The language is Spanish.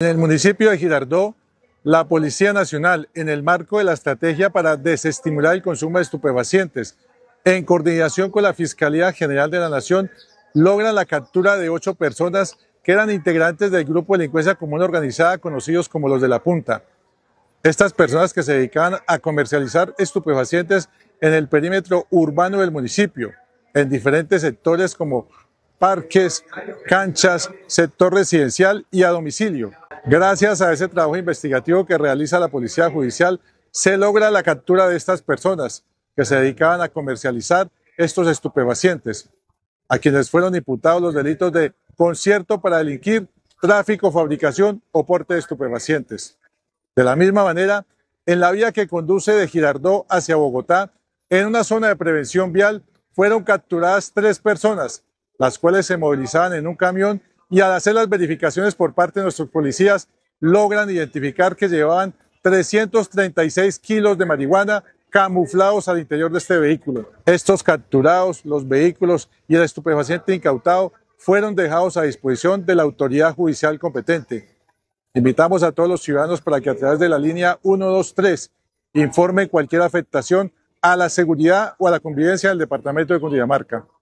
En el municipio de Girardó, la Policía Nacional, en el marco de la estrategia para desestimular el consumo de estupefacientes, en coordinación con la Fiscalía General de la Nación, logra la captura de ocho personas que eran integrantes del grupo de delincuencia común organizada conocidos como los de la punta. Estas personas que se dedicaban a comercializar estupefacientes en el perímetro urbano del municipio, en diferentes sectores como parques, canchas, sector residencial y a domicilio. Gracias a ese trabajo investigativo que realiza la Policía Judicial, se logra la captura de estas personas que se dedicaban a comercializar estos estupefacientes, a quienes fueron imputados los delitos de concierto para delinquir, tráfico, fabricación o porte de estupefacientes. De la misma manera, en la vía que conduce de Girardó hacia Bogotá, en una zona de prevención vial, fueron capturadas tres personas, las cuales se movilizaban en un camión y al hacer las verificaciones por parte de nuestros policías logran identificar que llevaban 336 kilos de marihuana camuflados al interior de este vehículo. Estos capturados, los vehículos y el estupefaciente incautado fueron dejados a disposición de la autoridad judicial competente. Invitamos a todos los ciudadanos para que a través de la línea 123 informe cualquier afectación a la seguridad o a la convivencia del Departamento de Cundinamarca.